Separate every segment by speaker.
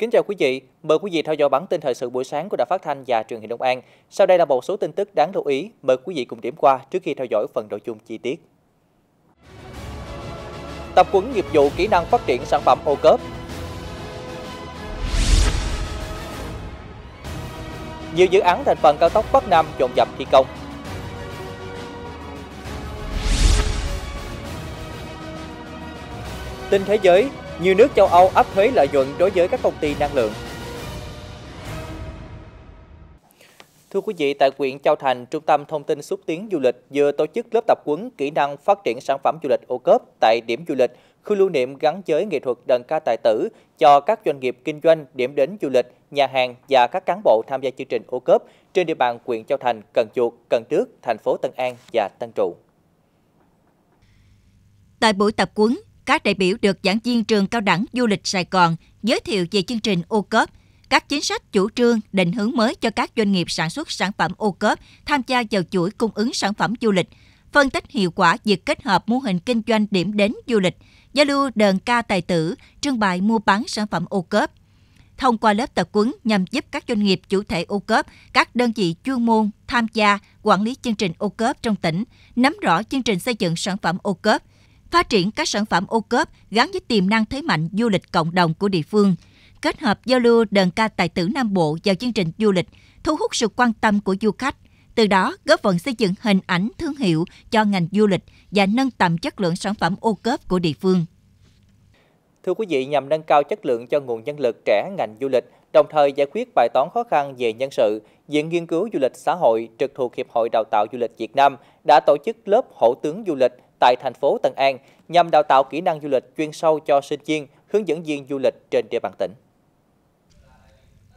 Speaker 1: Kính chào quý vị, mời quý vị theo dõi bản tin thời sự buổi sáng của Đài Phát thanh và Truyền hình Đông An. Sau đây là một số tin tức đáng lưu ý, mời quý vị cùng điểm qua trước khi theo dõi phần nội dung chi tiết. Tập huấn nghiệp vụ kỹ năng phát triển sản phẩm ô cớp. Nhiều dự án thành phần cao tốc Bắc Nam dồn dập thi công. Tin thế giới, nhiều nước châu Âu áp thuế lợi nhuận đối với các công ty năng lượng. Thưa quý vị, tại huyện Châu Thành, Trung tâm Thông tin xúc tiến du lịch vừa tổ chức lớp tập quấn kỹ năng phát triển sản phẩm du lịch ô cốp tại điểm du lịch, khu lưu niệm gắn với nghệ thuật đờn ca tài tử cho các doanh nghiệp kinh doanh, điểm đến du lịch, nhà hàng và các cán bộ tham gia chương trình ô cốp trên địa bàn huyện Châu Thành, Cần Chuột, Cần Trước, thành phố Tân An và Tân Trụ.
Speaker 2: Tại buổi tập quấn các đại biểu được giảng viên trường cao đẳng du lịch Sài Gòn giới thiệu về chương trình ô cốp, các chính sách chủ trương định hướng mới cho các doanh nghiệp sản xuất sản phẩm ô cốp tham gia vào chuỗi cung ứng sản phẩm du lịch, phân tích hiệu quả việc kết hợp mô hình kinh doanh điểm đến du lịch, giao lưu đờn ca tài tử, trưng bày mua bán sản phẩm ô cốp. Thông qua lớp tập huấn nhằm giúp các doanh nghiệp chủ thể ô cốp, các đơn vị chuyên môn tham gia quản lý chương trình ô cốp trong tỉnh, nắm rõ chương trình xây dựng sản phẩm ô cốp, phát triển các sản phẩm ô cốp gắn với tiềm năng thế mạnh du lịch cộng đồng của địa phương, kết hợp giao lưu đơn ca tài tử Nam Bộ vào chương trình du lịch, thu hút sự quan tâm của du khách, từ đó góp phần xây dựng hình ảnh thương hiệu cho ngành du lịch và nâng tầm chất lượng sản phẩm ô cốp của địa phương.
Speaker 1: Thưa quý vị, nhằm nâng cao chất lượng cho nguồn nhân lực trẻ ngành du lịch, đồng thời giải quyết bài toán khó khăn về nhân sự, Viện Nghiên cứu Du lịch Xã hội trực thuộc Hiệp hội Đào tạo Du lịch Việt Nam đã tổ chức lớp hỗ tướng du lịch tại thành phố Tân An nhằm đào tạo kỹ năng du lịch chuyên sâu cho sinh viên, hướng dẫn viên du lịch trên địa bàn tỉnh.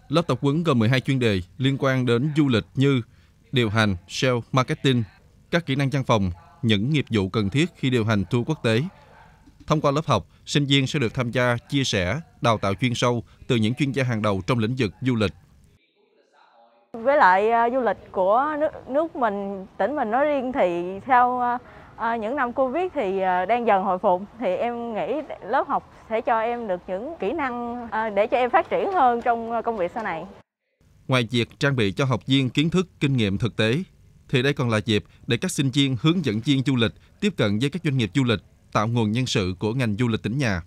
Speaker 3: Lớp tập huấn gồm 12 chuyên đề liên quan đến du lịch như điều hành, sale, marketing, các kỹ năng văn phòng, những nghiệp vụ cần thiết khi điều hành tour quốc tế. Thông qua lớp học, sinh viên sẽ được tham gia chia sẻ, đào tạo chuyên sâu từ những chuyên gia hàng đầu trong lĩnh vực du lịch.
Speaker 4: Với lại à, du lịch của nước, mình, tỉnh mình nói riêng thì theo à, À, những năm Covid thì ờ, đang dần hồi phục thì em nghĩ lớp học sẽ cho em được những kỹ năng ờ, để cho em phát triển hơn trong công việc sau này.
Speaker 3: Ngoài việc trang bị cho học viên kiến thức, kinh nghiệm thực tế, thì đây còn là dịp để các sinh viên hướng dẫn viên du lịch tiếp cận với các doanh nghiệp du lịch, tạo nguồn nhân sự của ngành du lịch tỉnh nhà.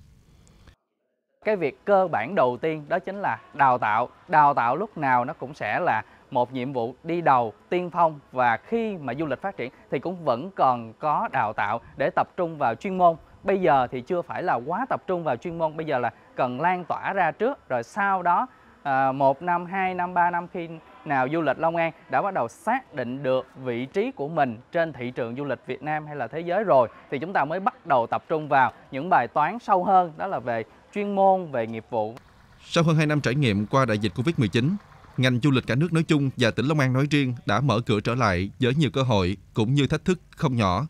Speaker 1: Cái việc cơ bản đầu tiên đó chính là đào tạo. Đào tạo lúc nào nó cũng sẽ là một nhiệm vụ đi đầu tiên phong và khi mà du lịch phát triển thì cũng vẫn còn có đào tạo để tập trung vào chuyên môn bây giờ thì chưa phải là quá tập trung vào chuyên môn bây giờ là cần lan tỏa ra trước rồi sau đó à, một năm hai năm ba năm khi nào du lịch Long An đã bắt đầu xác định được vị trí của mình trên thị trường du lịch Việt Nam hay là thế giới rồi thì chúng ta mới bắt đầu tập trung vào những bài toán sâu hơn đó là về chuyên môn, về nghiệp vụ.
Speaker 3: Sau hơn 2 năm trải nghiệm qua đại dịch Covid-19, ngành du lịch cả nước nói chung và tỉnh Long An nói riêng đã mở cửa trở lại với nhiều cơ hội cũng như thách thức không nhỏ.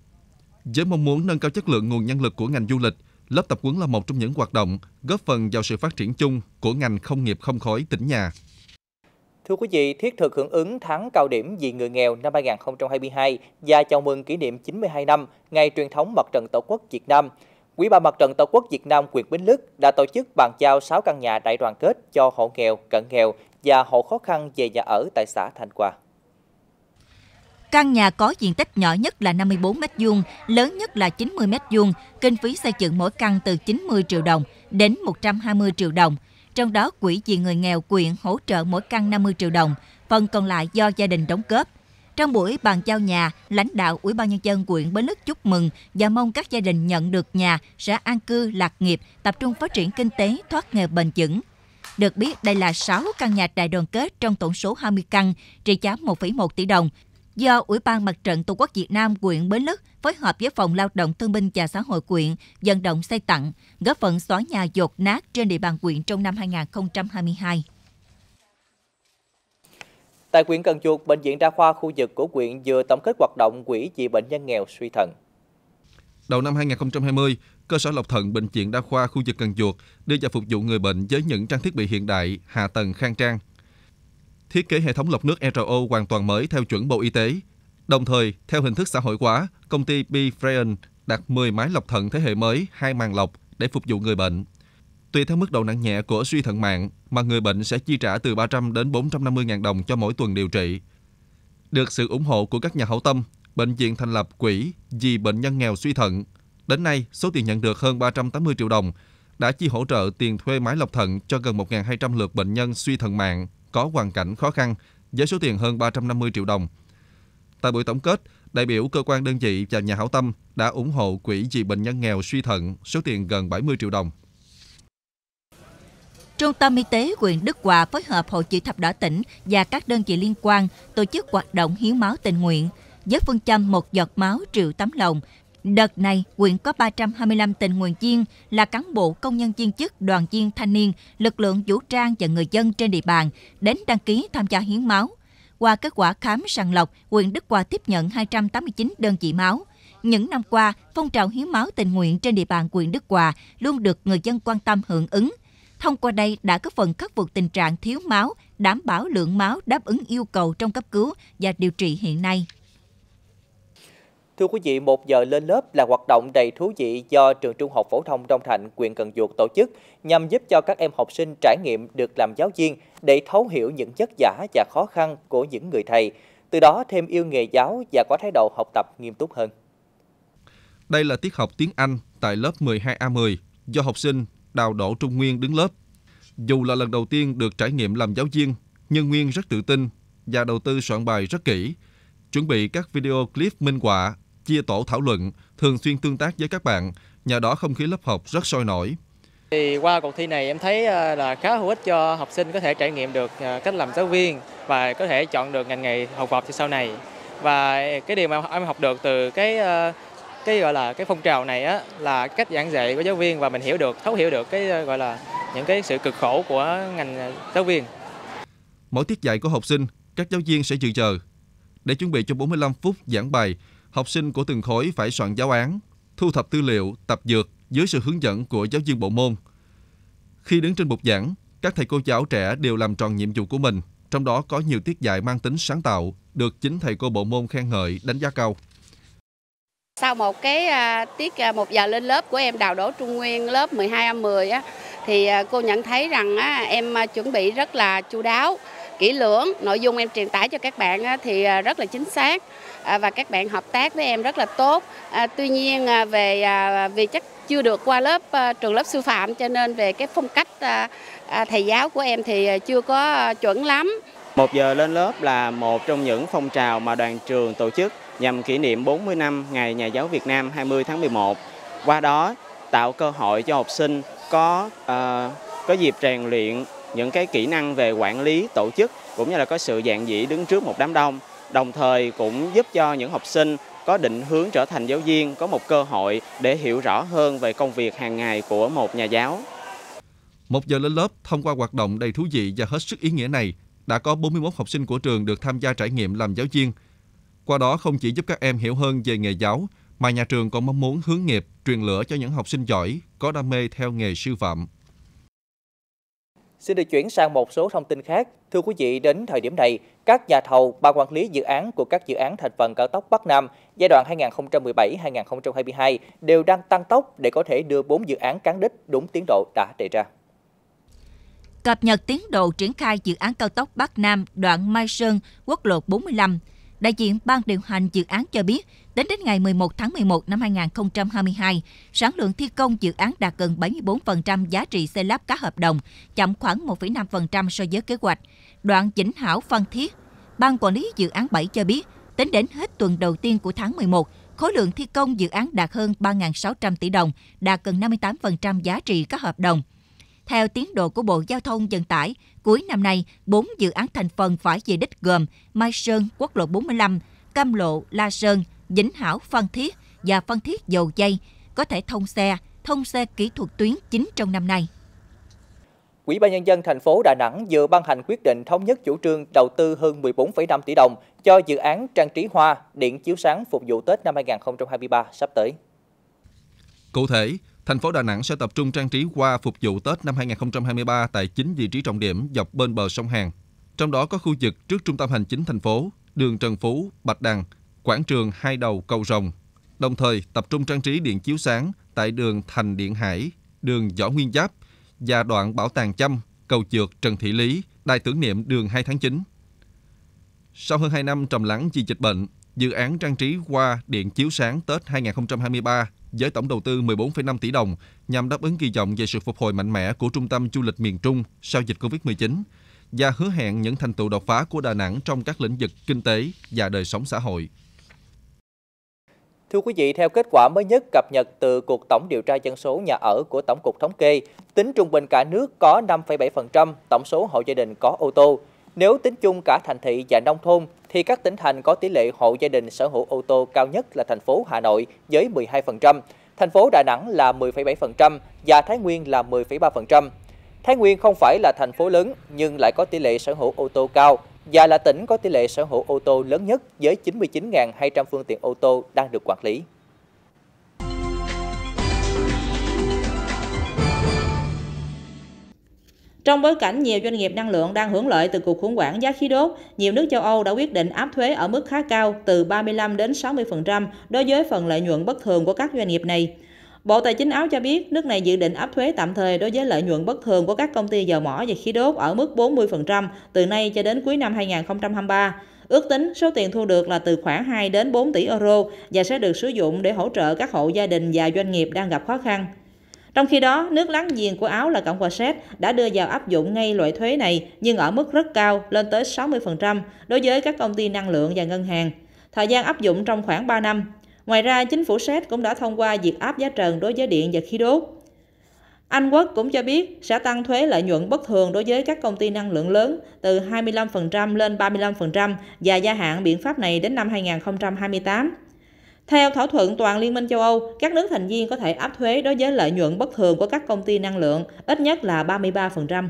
Speaker 3: Với mong muốn nâng cao chất lượng nguồn nhân lực của ngành du lịch, lớp tập huấn là một trong những hoạt động góp phần vào sự phát triển chung của ngành công nghiệp không khói tỉnh nhà.
Speaker 1: Thưa quý vị, thiết thực hưởng ứng tháng cao điểm vì người nghèo năm 2022 và chào mừng kỷ niệm 92 năm ngày truyền thống Mặt trận Tổ quốc Việt Nam, Quỹ ban Mặt trận Tổ quốc Việt Nam huyện Bến Lức đã tổ chức bàn giao 6 căn nhà đại đoàn kết cho hộ nghèo, cận nghèo và hộ khó khăn về nhà ở tại xã Thanh Qua.
Speaker 2: Căn nhà có diện tích nhỏ nhất là 54 m2, lớn nhất là 90 m2, kinh phí xây dựng mỗi căn từ 90 triệu đồng đến 120 triệu đồng. Trong đó, quỹ vì người nghèo quyện hỗ trợ mỗi căn 50 triệu đồng, phần còn lại do gia đình đóng góp. Trong buổi bàn giao nhà, lãnh đạo Ủy ban nhân dân quyện Bến Lức chúc mừng và mong các gia đình nhận được nhà sẽ an cư lạc nghiệp, tập trung phát triển kinh tế thoát nghèo bền vững. Được biết đây là 6 căn nhà đại đoàn kết trong tổng số 20 căn trị giá 1,1 tỷ đồng do Ủy ban Mặt trận Tổ quốc Việt Nam quyện Bến Lức phối hợp với Phòng Lao động Thương binh và Xã hội quyện vận động xây tặng, góp phần xóa nhà dột nát trên địa bàn quyện trong năm 2022.
Speaker 1: Tại quyện Cần Chuột, Bệnh viện Đa khoa khu vực của quyện vừa tổng kết hoạt động Quỹ trị bệnh nhân nghèo suy thận.
Speaker 3: Đầu năm 2020, cơ sở lọc thận Bệnh viện Đa khoa khu vực Cần Duộc đưa vào phục vụ người bệnh với những trang thiết bị hiện đại, hạ tầng khang trang. Thiết kế hệ thống lọc nước RO hoàn toàn mới theo chuẩn Bộ Y tế. Đồng thời, theo hình thức xã hội hóa, công ty B Bfreon đặt 10 máy lọc thận thế hệ mới, hai màng lọc để phục vụ người bệnh. Tùy theo mức độ nặng nhẹ của suy thận mạng mà người bệnh sẽ chi trả từ 300 đến 450 ngàn đồng cho mỗi tuần điều trị. Được sự ủng hộ của các nhà hảo tâm, bệnh viện thành lập quỹ vì bệnh nhân nghèo suy thận Đến nay, số tiền nhận được hơn 380 triệu đồng đã chi hỗ trợ tiền thuê máy lọc thận cho gần 1.200 lượt bệnh nhân suy thận mạng có hoàn cảnh khó khăn với số tiền hơn 350 triệu đồng. Tại buổi tổng kết, đại biểu cơ quan đơn vị và nhà hảo tâm đã ủng hộ quỹ vì bệnh nhân nghèo suy thận số tiền gần 70 triệu đồng.
Speaker 2: Trung tâm Y tế huyện Đức Hòa phối hợp Hội Chữ Thập Đỏ tỉnh và các đơn vị liên quan tổ chức hoạt động hiến máu tình nguyện với phương châm một giọt máu triệu tấm lòng Đợt này, quyện có 325 tình nguyện viên là cán bộ, công nhân viên chức, đoàn viên thanh niên, lực lượng vũ trang và người dân trên địa bàn đến đăng ký tham gia hiến máu. Qua kết quả khám sàng lọc, huyện Đức Hòa tiếp nhận 289 đơn vị máu. Những năm qua, phong trào hiến máu tình nguyện trên địa bàn huyện Đức Hòa luôn được người dân quan tâm hưởng ứng. Thông qua đây đã có phần khắc phục tình trạng thiếu máu, đảm bảo lượng máu đáp ứng yêu cầu trong cấp cứu và điều trị hiện nay.
Speaker 1: Thưa quý vị, một giờ lên lớp là hoạt động đầy thú vị do trường Trung học phổ thông Đông Thạnh, huyện Cần Duộc tổ chức nhằm giúp cho các em học sinh trải nghiệm được làm giáo viên để thấu hiểu những chất giả và khó khăn của những người thầy, từ đó thêm yêu nghề giáo và có thái độ học tập nghiêm túc hơn.
Speaker 3: Đây là tiết học tiếng Anh tại lớp 12A10 do học sinh Đào Đỗ Trung Nguyên đứng lớp. Dù là lần đầu tiên được trải nghiệm làm giáo viên, nhưng Nguyên rất tự tin và đầu tư soạn bài rất kỹ, chuẩn bị các video clip minh họa chia tổ thảo luận, thường xuyên tương tác với các bạn. Nhờ đó không khí lớp học rất sôi nổi.
Speaker 1: Thì qua cuộc thi này em thấy à, là khá hữu ích cho học sinh có thể trải nghiệm được à, cách làm giáo viên và có thể chọn được ngành nghề học tập cho sau này. Và cái điều mà em học được từ cái à, cái gọi là cái phong trào này á là cách giảng dạy của giáo viên và mình hiểu được, thấu hiểu được cái gọi là những cái sự cực khổ của ngành giáo viên.
Speaker 3: Mỗi tiết dạy của học sinh, các giáo viên sẽ dự chờ để chuẩn bị cho 45 phút giảng bài học sinh của từng khối phải soạn giáo án, thu thập tư liệu, tập dược dưới sự hướng dẫn của giáo viên bộ môn. Khi đứng trên bục giảng, các thầy cô giáo trẻ đều làm tròn nhiệm vụ của mình, trong đó có nhiều tiết dạy mang tính sáng tạo, được chính thầy cô bộ môn khen ngợi, đánh giá cao.
Speaker 4: Sau một cái à, tiết à, một giờ lên lớp của em đào đổ Trung Nguyên lớp 12 10 á thì à, cô nhận thấy rằng á, em à, chuẩn bị rất là chu đáo, kỹ lưỡng, nội dung em truyền tải cho các bạn á, thì à, rất là chính xác. À, và các bạn hợp tác với em rất là tốt. À, tuy nhiên à, về vì chắc chưa được qua lớp trường lớp sư phạm cho nên về cái phong cách thầy giáo của em thì chưa có chuẩn lắm.
Speaker 1: Một giờ lên lớp là một trong những phong trào mà đoàn trường tổ chức nhằm kỷ niệm 40 năm Ngày Nhà giáo Việt Nam 20 tháng 11. Qua đó tạo cơ hội cho học sinh có uh, có dịp rèn luyện những cái kỹ năng về quản lý tổ chức cũng như là có sự dạng dĩ đứng trước một đám đông đồng thời cũng giúp cho những học sinh có định hướng trở thành giáo viên, có một cơ hội để hiểu rõ hơn về công việc hàng ngày của một nhà giáo.
Speaker 3: Một giờ lên lớp, thông qua hoạt động đầy thú vị và hết sức ý nghĩa này, đã có 41 học sinh của trường được tham gia trải nghiệm làm giáo viên. Qua đó không chỉ giúp các em hiểu hơn về nghề giáo, mà nhà trường còn mong muốn hướng nghiệp, truyền lửa cho những học sinh giỏi, có đam mê theo nghề sư phạm.
Speaker 1: Xin được chuyển sang một số thông tin khác. Thưa quý vị, đến thời điểm này, các nhà thầu, ban quản lý dự án của các dự án thành phần cao tốc Bắc Nam giai đoạn 2017-2022 đều đang tăng tốc để có thể đưa 4 dự án cán đích đúng tiến độ đã đề ra.
Speaker 2: Cập nhật tiến độ triển khai dự án cao tốc Bắc Nam đoạn Mai Sơn, quốc lộ 45– Đại diện Ban điều hành dự án cho biết, đến đến ngày 11 tháng 11 năm 2022, sản lượng thi công dự án đạt gần 74% giá trị xây lắp các hợp đồng, chậm khoảng 1,5% so với kế hoạch. Đoạn Chỉnh Hảo Phan Thiết, Ban Quản lý Dự án 7 cho biết, tính đến hết tuần đầu tiên của tháng 11, khối lượng thi công dự án đạt hơn 3.600 tỷ đồng, đạt gần 58% giá trị các hợp đồng. Theo tiến độ của Bộ Giao thông Vận tải, cuối năm nay, 4 dự án thành phần phải về đích gồm Mai Sơn, Quốc lộ 45, Cam Lộ, La Sơn, Vĩnh Hảo, Phan Thiết và Phan Thiết Dầu Dây có thể thông xe, thông xe kỹ thuật tuyến chính trong năm nay.
Speaker 1: Quỹ ban nhân dân thành phố Đà Nẵng vừa ban hành quyết định thống nhất chủ trương đầu tư hơn 14,5 tỷ đồng cho dự án trang trí hoa, điện chiếu sáng phục vụ Tết năm 2023 sắp tới.
Speaker 3: Cụ thể, thành phố Đà Nẵng sẽ tập trung trang trí hoa phục vụ Tết năm 2023 tại 9 vị trí trọng điểm dọc bên bờ sông Hàn. Trong đó có khu vực trước trung tâm hành chính thành phố, đường Trần Phú, Bạch Đằng, quảng trường Hai Đầu Cầu Rồng. Đồng thời tập trung trang trí điện chiếu sáng tại đường Thành Điện Hải, đường Võ Nguyên Giáp và đoạn Bảo tàng Chăm, cầu trượt Trần Thị Lý, đài tưởng niệm đường 2 tháng 9. Sau hơn 2 năm trầm lắng vì dịch bệnh, dự án trang trí hoa điện chiếu sáng Tết 2023 với tổng đầu tư 14,5 tỷ đồng nhằm đáp ứng kỳ vọng về sự phục hồi mạnh mẽ của trung tâm du lịch miền Trung sau dịch Covid-19 và hứa hẹn những thành tựu đột phá của Đà Nẵng trong các lĩnh vực kinh tế và đời sống xã hội.
Speaker 1: Thưa quý vị, theo kết quả mới nhất cập nhật từ Cuộc Tổng điều tra dân số nhà ở của Tổng cục Thống kê, tính trung bình cả nước có 5,7% tổng số hộ gia đình có ô tô, nếu tính chung cả thành thị và nông thôn, thì các tỉnh thành có tỷ lệ hộ gia đình sở hữu ô tô cao nhất là thành phố Hà Nội với 12%, thành phố Đà Nẵng là 10,7% và Thái Nguyên là 10,3%. Thái Nguyên không phải là thành phố lớn nhưng lại có tỷ lệ sở hữu ô tô cao và là tỉnh có tỷ lệ sở hữu ô tô lớn nhất với 99.200 phương tiện ô tô đang được quản lý.
Speaker 4: Trong bối cảnh nhiều doanh nghiệp năng lượng đang hưởng lợi từ cuộc khủng hoảng giá khí đốt, nhiều nước châu Âu đã quyết định áp thuế ở mức khá cao từ 35 đến 60% đối với phần lợi nhuận bất thường của các doanh nghiệp này. Bộ Tài chính Áo cho biết nước này dự định áp thuế tạm thời đối với lợi nhuận bất thường của các công ty dầu mỏ và khí đốt ở mức 40% từ nay cho đến cuối năm 2023. Ước tính số tiền thu được là từ khoảng 2 đến 4 tỷ euro và sẽ được sử dụng để hỗ trợ các hộ gia đình và doanh nghiệp đang gặp khó khăn. Trong khi đó, nước láng giềng của Áo là Cộng hòa Séc đã đưa vào áp dụng ngay loại thuế này nhưng ở mức rất cao, lên tới 60% đối với các công ty năng lượng và ngân hàng. Thời gian áp dụng trong khoảng 3 năm. Ngoài ra, chính phủ Séc cũng đã thông qua việc áp giá trần đối với điện và khí đốt. Anh Quốc cũng cho biết sẽ tăng thuế lợi nhuận bất thường đối với các công ty năng lượng lớn từ 25% lên 35% và gia hạn biện pháp này đến năm 2028. Theo thỏa thuận toàn Liên minh châu Âu, các nước thành viên có thể áp thuế đối với lợi nhuận bất thường của các công ty năng lượng, ít nhất là 33%.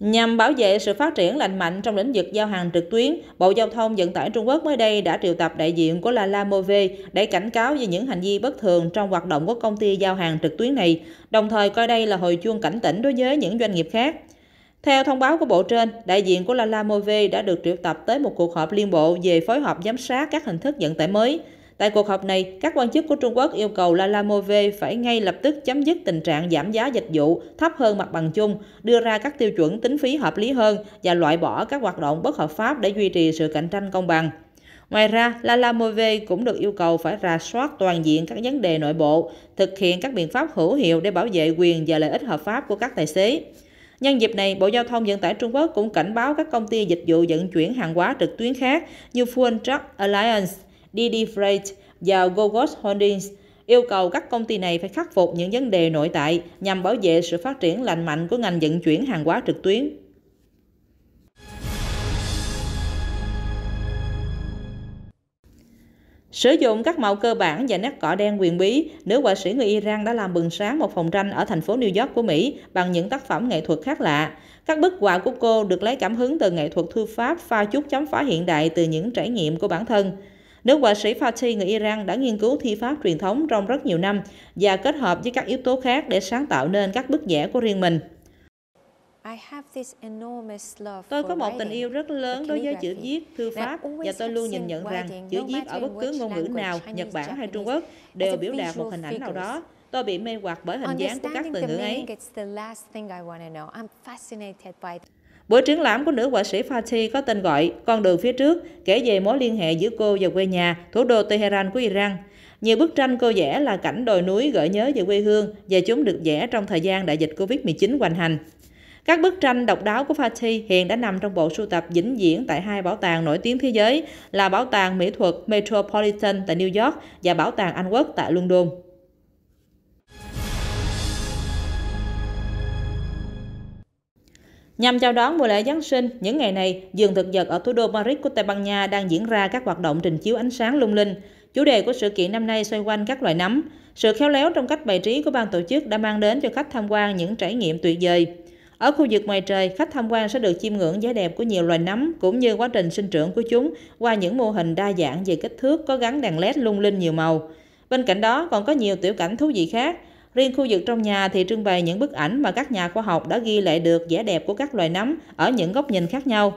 Speaker 4: Nhằm bảo vệ sự phát triển lành mạnh trong lĩnh vực giao hàng trực tuyến, Bộ Giao thông Vận tải Trung Quốc mới đây đã triệu tập đại diện của La Move để cảnh cáo về những hành vi bất thường trong hoạt động của công ty giao hàng trực tuyến này, đồng thời coi đây là hồi chuông cảnh tỉnh đối với những doanh nghiệp khác. Theo thông báo của Bộ trên, đại diện của Lala Move đã được triệu tập tới một cuộc họp liên bộ về phối hợp giám sát các hình thức vận tải mới. Tại cuộc họp này, các quan chức của Trung Quốc yêu cầu Lala Move phải ngay lập tức chấm dứt tình trạng giảm giá dịch vụ thấp hơn mặt bằng chung, đưa ra các tiêu chuẩn tính phí hợp lý hơn và loại bỏ các hoạt động bất hợp pháp để duy trì sự cạnh tranh công bằng. Ngoài ra, Lala Move cũng được yêu cầu phải rà soát toàn diện các vấn đề nội bộ, thực hiện các biện pháp hữu hiệu để bảo vệ quyền và lợi ích hợp pháp của các tài xế. Nhân dịp này, Bộ Giao thông Vận tải Trung Quốc cũng cảnh báo các công ty dịch vụ vận chuyển hàng hóa trực tuyến khác như Fuel Truck Alliance, DD Freight và Gogos Holdings yêu cầu các công ty này phải khắc phục những vấn đề nội tại nhằm bảo vệ sự phát triển lành mạnh của ngành vận chuyển hàng hóa trực tuyến. Sử dụng các màu cơ bản và nét cỏ đen quyền bí, nữ họa sĩ người Iran đã làm bừng sáng một phòng tranh ở thành phố New York của Mỹ bằng những tác phẩm nghệ thuật khác lạ. Các bức họa của cô được lấy cảm hứng từ nghệ thuật thư pháp pha chút chấm phá hiện đại từ những trải nghiệm của bản thân. Nữ họa sĩ Fatih người Iran đã nghiên cứu thi pháp truyền thống trong rất nhiều năm và kết hợp với các yếu tố khác để sáng tạo nên các bức vẽ của riêng mình. Tôi có một tình yêu rất lớn đối với chữ viết, thư pháp và tôi luôn nhìn nhận rằng chữ viết ở bất cứ ngôn ngữ nào, Nhật Bản hay Trung Quốc đều biểu đạt một hình ảnh nào đó. Tôi bị mê hoặc bởi hình dáng của các từ ngữ ấy. Buổi triển lãm của nữ họa sĩ Fatih có tên gọi Con đường phía trước, kể về mối liên hệ giữa cô và quê nhà, thủ đô Tehran của Iran. Nhiều bức tranh cô vẽ là cảnh đồi núi gợi nhớ về quê hương và chúng được vẽ trong thời gian đại dịch Covid-19 hoành hành. Các bức tranh độc đáo của Fati hiện đã nằm trong bộ sưu tập vĩnh viễn tại hai bảo tàng nổi tiếng thế giới là Bảo tàng Mỹ thuật Metropolitan tại New York và Bảo tàng Anh Quốc tại London. Nhằm chào đón mùa lễ Giáng sinh, những ngày này, vườn thực vật ở thủ đô Madrid của Tây Ban Nha đang diễn ra các hoạt động trình chiếu ánh sáng lung linh. Chủ đề của sự kiện năm nay xoay quanh các loại nấm. Sự khéo léo trong cách bày trí của ban tổ chức đã mang đến cho khách tham quan những trải nghiệm tuyệt vời. Ở khu vực ngoài trời, khách tham quan sẽ được chiêm ngưỡng vẻ đẹp của nhiều loài nấm cũng như quá trình sinh trưởng của chúng qua những mô hình đa dạng về kích thước có gắn đèn led lung linh nhiều màu. Bên cạnh đó còn có nhiều tiểu cảnh thú vị khác. Riêng khu vực trong nhà thì trưng bày những bức ảnh mà các nhà khoa học đã ghi lại được vẻ đẹp của các loài nấm ở những góc nhìn khác nhau.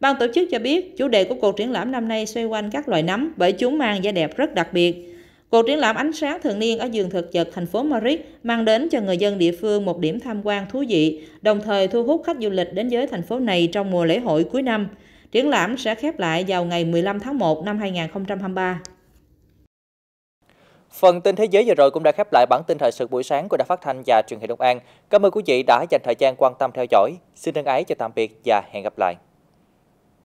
Speaker 4: Ban tổ chức cho biết, chủ đề của cuộc triển lãm năm nay xoay quanh các loài nấm bởi chúng mang vẻ đẹp rất đặc biệt. Cuộc triển lãm ánh sáng thường niên ở vườn thực vật thành phố Madrid mang đến cho người dân địa phương một điểm tham quan thú vị, đồng thời thu hút khách du lịch đến với thành phố này trong mùa lễ hội cuối năm. Triển lãm sẽ khép lại vào ngày 15 tháng 1 năm 2023.
Speaker 1: Phần tin thế giới vừa rồi cũng đã khép lại bản tin thời sự buổi sáng của Đài Phát thanh và Truyền hình Đông An. Cảm ơn quý vị đã dành thời gian quan tâm theo dõi. Xin thân ái chào tạm biệt và hẹn gặp lại.